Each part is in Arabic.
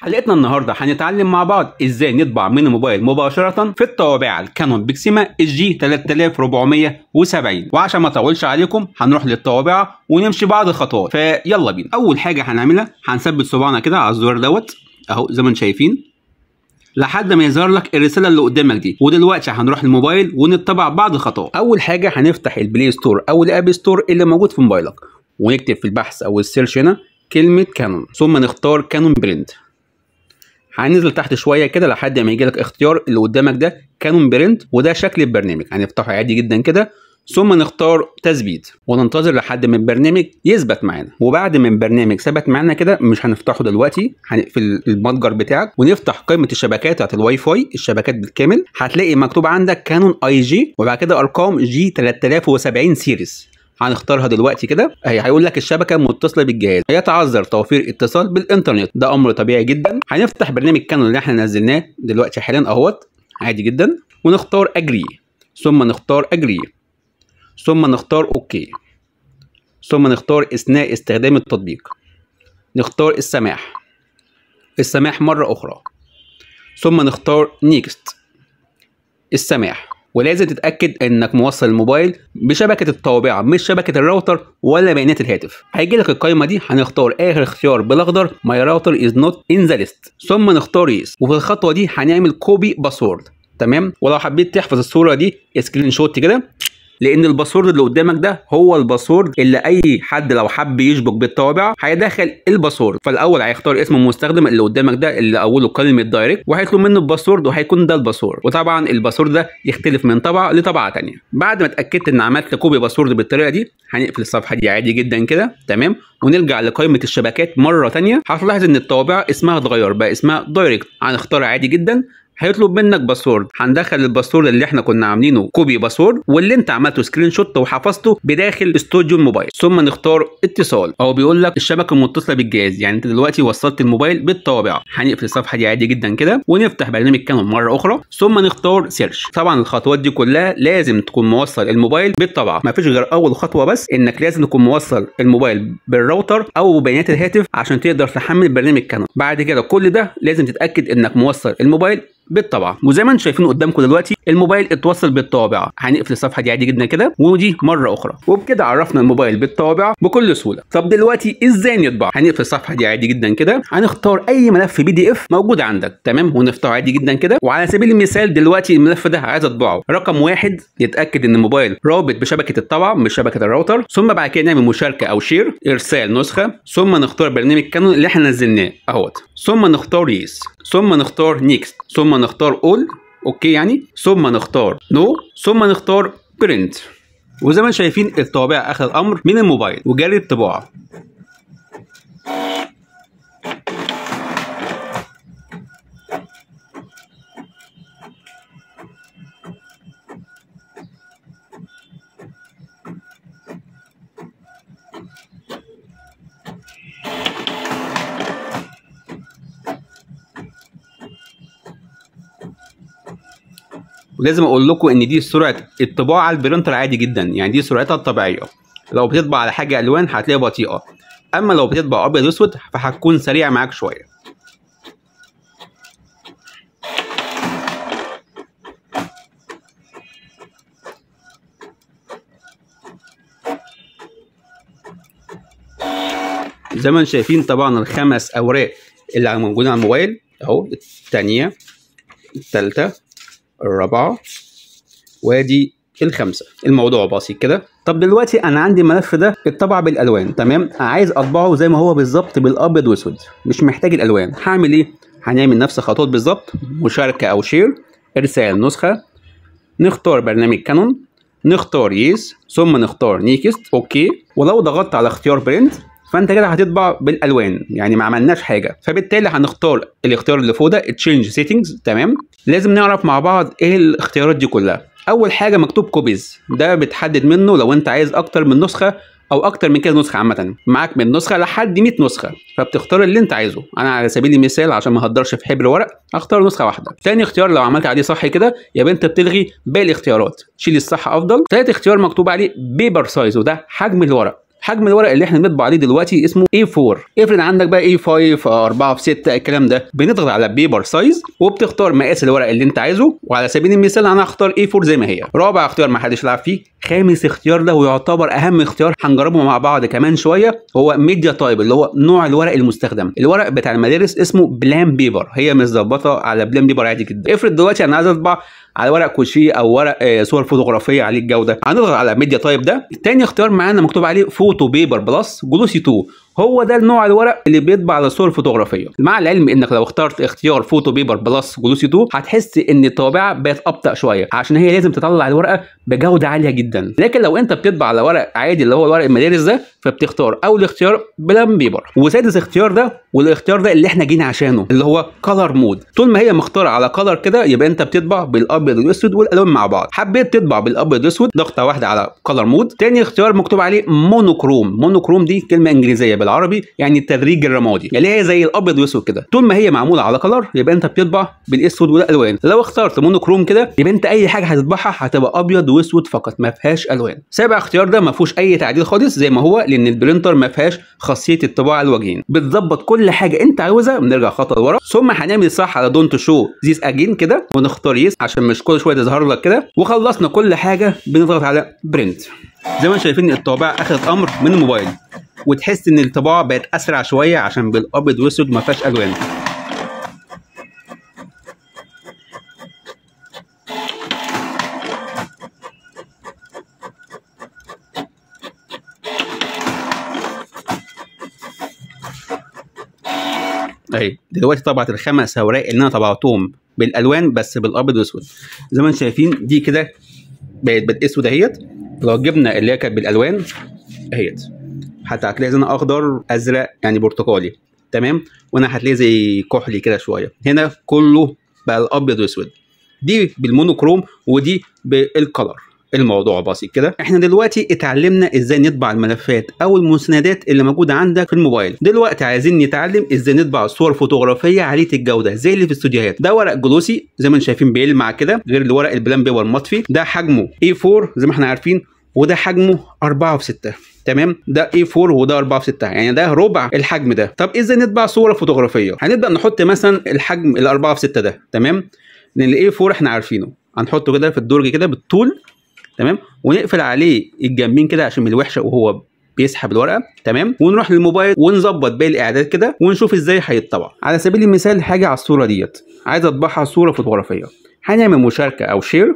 حلقتنا النهارده هنتعلم مع بعض ازاي نطبع من الموبايل مباشره في الطوابع الكانون بيكسيما الجي 3470 وعشان ما اطولش عليكم هنروح للطوابع ونمشي بعض الخطوات فيلا بينا اول حاجه هنعملها هنثبت صباعنا كده على الزرار دوت اهو زي ما انتم شايفين لحد ما يظهر لك الرساله اللي قدامك دي ودلوقتي هنروح الموبايل ونتبع بعض الخطوات اول حاجه هنفتح البلاي ستور او الاب ستور اللي موجود في موبايلك ونكتب في البحث او السيرش هنا كلمه كانون ثم نختار كانون برنت هننزل تحت شويه كده لحد ما يجي لك اختيار اللي قدامك ده كانون برنت وده شكل البرنامج هنفتحه عادي جدا كده ثم نختار تثبيت وننتظر لحد ما البرنامج يثبت معانا وبعد ما البرنامج ثبت معانا كده مش هنفتحه دلوقتي هنقفل المتجر بتاعك ونفتح قائمه الشبكات بتاعت الواي فاي الشبكات بالكامل هتلاقي مكتوب عندك كانون اي جي وبعد كده ارقام جي 3070 سيريز هنختارها دلوقتي كده اهي هيقول لك الشبكه متصله بالجهاز هيتعذر توفير اتصال بالانترنت ده امر طبيعي جدا هنفتح برنامج كانون اللي احنا نزلناه دلوقتي حاليا اهوت عادي جدا ونختار اجري ثم نختار اجري ثم نختار اوكي ثم نختار اثناء استخدام التطبيق نختار السماح السماح مره اخرى ثم نختار نيكست السماح ولازم تتاكد انك موصل الموبايل بشبكه الطابعه مش شبكه الراوتر ولا بيانات الهاتف هيجي لك القايمه دي هنختار اخر اختيار بالاخضر ماي راوتر از نوت ان ذا ليست ثم نختار يس وفي الخطوه دي هنعمل كوبي باسورد تمام ولو حبيت تحفظ الصوره دي سكرين شوت كده لان الباسورد اللي قدامك ده هو الباسورد اللي اي حد لو حب يشبك بالطوابع هيدخل الباسورد فالاول هيختار اسم المستخدم اللي قدامك ده اللي اوله كلمه دايركت وهيطلب منه الباسورد وهيكون ده الباسورد وطبعا الباسورد ده يختلف من طبعه لطبعه ثانيه بعد ما اتاكدت ان عملت كوبي باسورد بالطريقه دي هنقفل الصفحه دي عادي جدا كده تمام ونرجع لقائمه الشبكات مره ثانيه هتلاحظ ان الطوابع اسمها اتغير بقى اسمها دايركت هنختار عادي جدا هيطلب منك باسورد هندخل الباسورد اللي احنا كنا عاملينه كوبي باسورد واللي انت عملته سكرين شوت وحفظته بداخل استوديو الموبايل ثم نختار اتصال او بيقول لك الشبكه المتصله بالجهاز يعني انت دلوقتي وصلت الموبايل بالطوابعه هنقفل الصفحه دي عادي جدا كده ونفتح برنامج كانون مره اخرى ثم نختار سيرش طبعا الخطوات دي كلها لازم تكون موصل الموبايل بالطبعه مفيش غير اول خطوه بس انك لازم تكون موصل الموبايل بالراوتر او بيانات الهاتف عشان تقدر تحمل برنامج كانون بعد كده كل ده لازم تتاكد انك موصل الموبايل بالطبع وزي ما انتم شايفين قدامكم دلوقتي الموبايل اتوصل بالطوابع هنقفل الصفحه دي عادي جدا كده ودي مره اخرى وبكده عرفنا الموبايل بالطوابع بكل سهوله طب دلوقتي ازاي نطبع هنقفل الصفحه دي عادي جدا كده هنختار اي ملف بي دي اف موجود عندك تمام ونفتحه عادي جدا كده وعلى سبيل المثال دلوقتي الملف ده عايز اطبعه رقم واحد يتاكد ان الموبايل رابط بشبكه الطبعه مش شبكه الراوتر ثم بعد كده نعمل مشاركه او شير ارسال نسخه ثم نختار برنامج كانون اللي احنا نزلناه اهوت ثم نختار يس ثم نختار next ثم نختار all اوكي يعني ثم نختار no ثم نختار print وزي ما شايفين الطابعه اخذ الامر من الموبايل وجاري الطباعه ولازم اقول لكم ان دي سرعه الطباعه على البرينتر عادي جدا يعني دي سرعتها الطبيعيه لو بتطبع على حاجه الوان هتلاقيها بطيئه اما لو بتطبع ابيض واسود فهتكون سريعه معاك شويه زي ما انتم شايفين طبعا الخمس اوراق اللي موجوده على الموبايل اهو الثانيه الثالثه الرابعة وادي الخمسة الموضوع بسيط كده طب دلوقتي انا عندي الملف ده اتطبع بالالوان تمام عايز اطبعه زي ما هو بالظبط بالابيض واسود مش محتاج الالوان هعمل ايه هنعمل نفس الخطوات بالظبط مشاركة او شير ارسال نسخة نختار برنامج كانون نختار يس ثم نختار نيكست اوكي ولو ضغطت على اختيار برنت فانت كده هتطبع بالالوان يعني ما عملناش حاجه فبالتالي هنختار الاختيار اللي فوق ده تشينج سيتنجز تمام لازم نعرف مع بعض ايه الاختيارات دي كلها اول حاجه مكتوب كوبيز ده بتحدد منه لو انت عايز اكتر من نسخه او اكتر من كده نسخه عامه معاك من نسخه لحد 100 نسخه فبتختار اللي انت عايزه انا على سبيل المثال عشان ما هقدرش في حبر ورق اختار نسخه واحده ثاني اختيار لو عملت عليه صح كده يا انت بتلغي باقي الاختيارات شيل الصح افضل ثالث اختيار مكتوب عليه بيبر سايز وده حجم الورق حجم الورق اللي احنا بنطبع عليه دلوقتي اسمه A4 افرض عندك بقى A5 4 في 6 الكلام ده بنضغط على بيبر سايز وبتختار مقاس الورق اللي انت عايزه وعلى سبيل المثال انا هختار A4 زي ما هي رابع اختيار ما حدش لعب فيه خامس اختيار ده ويعتبر اهم اختيار هنجربه مع بعض كمان شويه هو ميديا تايب اللي هو نوع الورق المستخدم الورق بتاع المدارس اسمه بلان بيبر هي متظبطه على بلان بيبر عادي جدا افرض دلوقتي انا عايز اطبع على ورق كوشيه او ورق آه، صور فوتوغرافيه عليه الجوده هنضغط على ميديا تايب ده تاني اختيار معانا مكتوب عليه فوتو بروتو بيبر بلس جلوسي 2 هو ده النوع الورق اللي بيطبع على الصور الفوتوغرافيه مع العلم انك لو اخترت اختيار فوتو بيبر بلس جلوسي 2 هتحس ان الطابعه بقت ابطا شويه عشان هي لازم تطلع الورقه بجوده عاليه جدا لكن لو انت بتطبع على ورق عادي اللي هو ورق المدارس ده فبتختار اول اختيار بلان بيبر وسادس اختيار ده والاختيار ده اللي احنا جينا عشانه اللي هو كلر مود طول ما هي مختاره على كلر كده يبقى انت بتطبع بالابيض والاسود والالوان مع بعض حبيت تطبع بالابيض والاسود ضغطه واحده على كلر مود تاني اختيار مكتوب عليه مونوكروم مونوكروم دي كلمه انجليزيه بلا بالعربي يعني التدريج الرمادي اللي هي زي الابيض والاسود كده طول ما هي معموله على كلر يبقى انت بتطبع بالاسود والالوان لو اخترت مونوكروم كده يبقى انت اي حاجه هتطبعها هتبقى ابيض واسود فقط ما فيهاش الوان سابع اختيار ده ما فيهوش اي تعديل خالص زي ما هو لان البرينتر ما فيهاش خاصيه الطباعه الوجهين بتظبط كل حاجه انت عاوزها بنرجع خطوه لورا ثم هنعمل صح على دونت شو زيز اجين كده ونختار يس عشان مش كل شويه تظهر لك كده وخلصنا كل حاجه بنضغط على برنت زي ما شايفين الطابعه اخذت امر من الموبايل وتحس ان الطباعه بقت اسرع شويه عشان بالابيض واسود ما فيهاش الوان اهي طيب، دلوقتي طبعت الخمس اوراق اللي انا طبعتهم بالالوان بس بالابيض واسود زي ما انتم شايفين دي كده بقت بالاسود اهيت لو جبنا اللي هي كانت بالالوان اهيت هتلاقي زي اخضر ازرق يعني برتقالي تمام وانا هتلاقي زي كحلي كده شويه هنا كله بقى الابيض واسود دي بالمونوكروم ودي بالكلر الموضوع بسيط كده احنا دلوقتي اتعلمنا ازاي نطبع الملفات او المسندات اللي موجوده عندك في الموبايل دلوقتي عايزين نتعلم ازاي نطبع صور فوتوغرافيه عاليه الجوده زي اللي في الاستوديوهات ده ورق جلوسي زي ما انتم شايفين بيلمع كده غير الورق البلان بيبر مطفي ده حجمه A4 زي ما احنا عارفين وده حجمه 4 في 6 تمام ده A4 وده 4 في 6 يعني ده ربع الحجم ده طب ازاي نطبع صوره فوتوغرافيه هنبدا نحط مثلا الحجم ال 4 في 6 ده تمام لان ال A4 احنا عارفينه هنحطه كده في الدرج كده بالطول تمام ونقفل عليه الجنبين كده عشان من الوحشه وهو بيسحب الورقه تمام ونروح للموبايل ونظبط باقي الاعداد كده ونشوف ازاي هيتطبع على سبيل المثال حاجه على الصوره ديت عايز اطبعها صوره فوتوغرافيه هنعمل مشاركه او شير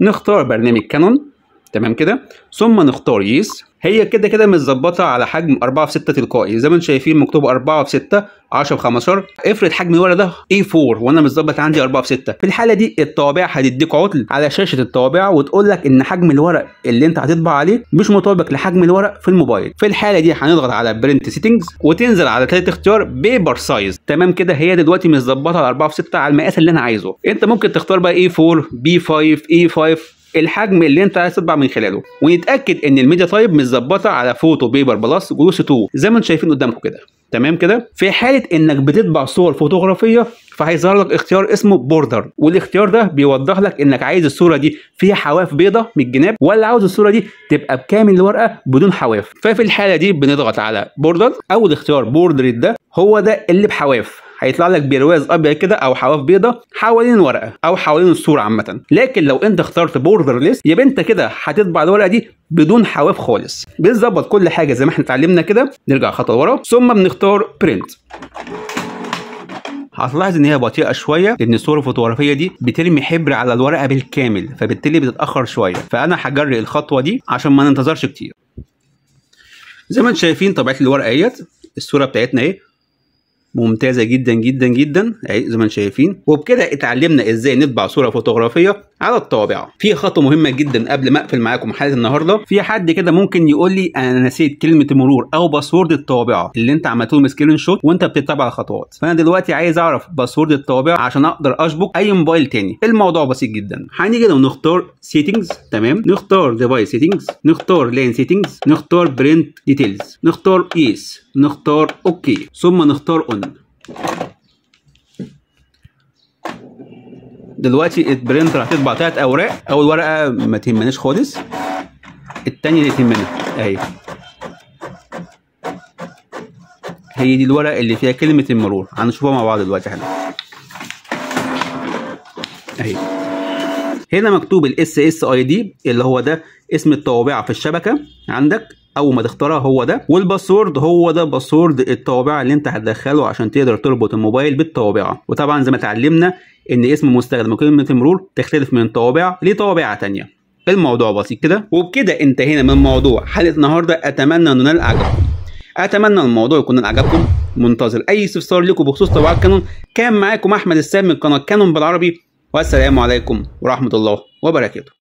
نختار برنامج كانون تمام كده ثم نختار يس هي كده كده متظبطه على حجم 4 في 6 تلقائي زي ما انتم شايفين مكتوب 4 في 6 10 في 15 افرض حجم الورقه ده A4 وانا متظبط عندي 4 في 6 في الحاله دي الطوابع هتديك عطل على شاشه الطوابع وتقول لك ان حجم الورق اللي انت هتطبع عليه مش مطابق لحجم الورق في الموبايل في الحاله دي هنضغط على برنت سيتنجز وتنزل على ثالث اختيار بيبر سايز تمام كده هي دلوقتي متظبطه على 4 في 6 على المقاس اللي انا عايزه انت ممكن تختار بقى A4 5 a E5 الحجم اللي انت عايز تطبع من خلاله ونتاكد ان الميديا تايب متظبطه على فوتو بيبر بلس جلوس 2 زي ما انتم شايفين قدامكم كده تمام كده في حاله انك بتطبع صور فوتوغرافيه فهيظهر لك اختيار اسمه بوردر والاختيار ده بيوضح لك انك عايز الصوره دي فيها حواف بيضه من الجناب ولا عاوز الصوره دي تبقى بكامل الورقه بدون حواف ففي الحاله دي بنضغط على بوردر اول اختيار بوردر ده هو ده اللي بحواف هيطلع لك برواز ابيض كده او حواف بيضه حوالين الورقه او حوالين الصوره عامه لكن لو انت اخترت بوردر ليست يبقى انت كده هتطبع الورقه دي بدون حواف خالص بنظبط كل حاجه زي ما احنا اتعلمنا كده نرجع خطوه ورا ثم بنختار برنت هتلاحظ ان هي بطيئه شويه لان الصوره الفوتوغرافيه دي بترمي حبر على الورقه بالكامل فبالتالي بتتاخر شويه فانا هجري الخطوه دي عشان ما ننتظرش كتير زي ما انتم شايفين طبيعه الورقه اهيت الصوره بتاعتنا ايه ممتازه جدا جدا جدا زي ما انتم شايفين وبكده اتعلمنا ازاي نطبع صوره فوتوغرافيه على الطابع في خطوه مهمه جدا قبل ما اقفل معاكم حلقه النهارده في حد كده ممكن يقول لي انا نسيت كلمه المرور او باسورد الطابع اللي انت عملته لهم سكرين شوت وانت بتتابع الخطوات فانا دلوقتي عايز اعرف باسورد الطابع عشان اقدر اشبك اي موبايل تاني الموضوع بسيط جدا هنيجي لو نختار سيتنجز تمام نختار ديفايس سيتنجز نختار لين سيتنجز نختار برنت ديتيلز نختار ايس نختار اوكي ثم نختار اون دلوقتي البرنتر هتطبع تلات اوراق اول ورقه ما تهمناش خالص التانية اللي تهمنا اهي هي دي الورقه اللي فيها كلمه المرور هنشوفها مع بعض دلوقتي احنا اهي هنا مكتوب الاس اس اي دي اللي هو ده اسم الطوابعه في الشبكه عندك اول ما تختارها هو ده والباسورد هو ده باسورد الطوابع اللي انت هتدخله عشان تقدر تربط الموبايل بالطوابع وطبعا زي ما اتعلمنا ان اسم مستخدم وكلمه المرور تختلف من طوابع لطوابع تانية الموضوع بسيط كده وبكده انتهينا من موضوع حلقه النهارده اتمنى انه نال اعجابكم اتمنى الموضوع يكون من عجبكم منتظر اي استفسار لكم بخصوص طوابع كانون كان معاكم احمد السام من قناه كانون بالعربي والسلام عليكم ورحمه الله وبركاته